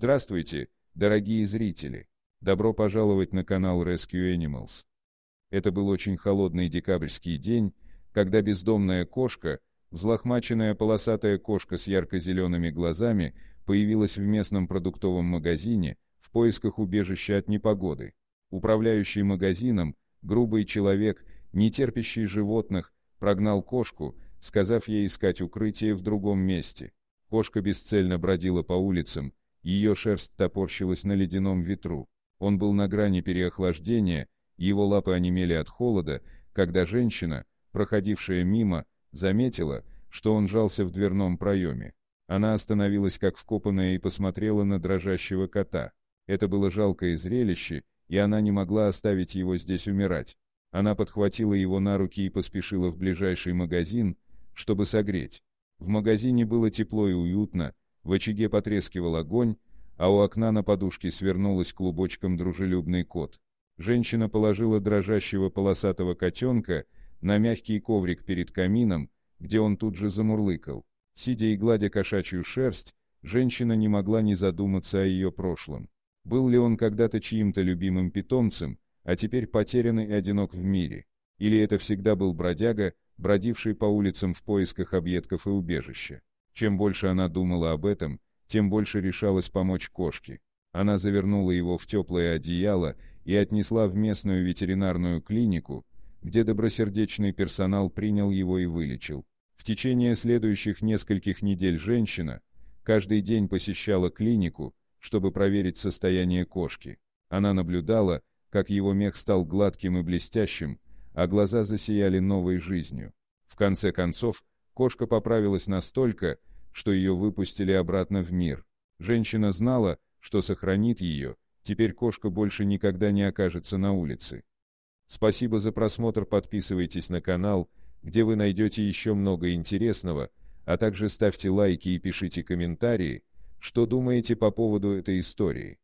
Здравствуйте, дорогие зрители! Добро пожаловать на канал Rescue Animals. Это был очень холодный декабрьский день, когда бездомная кошка, взлохмаченная полосатая кошка с ярко-зелеными глазами, появилась в местном продуктовом магазине в поисках убежища от непогоды. Управляющий магазином, грубый человек, не терпящий животных, прогнал кошку, сказав ей искать укрытие в другом месте. Кошка бесцельно бродила по улицам, ее шерсть топорщилась на ледяном ветру. Он был на грани переохлаждения, его лапы онемели от холода, когда женщина, проходившая мимо, заметила, что он жался в дверном проеме. Она остановилась как вкопанная и посмотрела на дрожащего кота. Это было жалкое зрелище, и она не могла оставить его здесь умирать. Она подхватила его на руки и поспешила в ближайший магазин, чтобы согреть. В магазине было тепло и уютно, в очаге потрескивал огонь, а у окна на подушке свернулась клубочком дружелюбный кот. Женщина положила дрожащего полосатого котенка на мягкий коврик перед камином, где он тут же замурлыкал. Сидя и гладя кошачью шерсть, женщина не могла не задуматься о ее прошлом. Был ли он когда-то чьим-то любимым питомцем, а теперь потерян и одинок в мире? Или это всегда был бродяга, бродивший по улицам в поисках объедков и убежища? Чем больше она думала об этом, тем больше решалась помочь кошке. Она завернула его в теплое одеяло и отнесла в местную ветеринарную клинику, где добросердечный персонал принял его и вылечил. В течение следующих нескольких недель женщина каждый день посещала клинику, чтобы проверить состояние кошки. Она наблюдала, как его мех стал гладким и блестящим, а глаза засияли новой жизнью. В конце концов, Кошка поправилась настолько, что ее выпустили обратно в мир. Женщина знала, что сохранит ее, теперь кошка больше никогда не окажется на улице. Спасибо за просмотр, подписывайтесь на канал, где вы найдете еще много интересного, а также ставьте лайки и пишите комментарии, что думаете по поводу этой истории.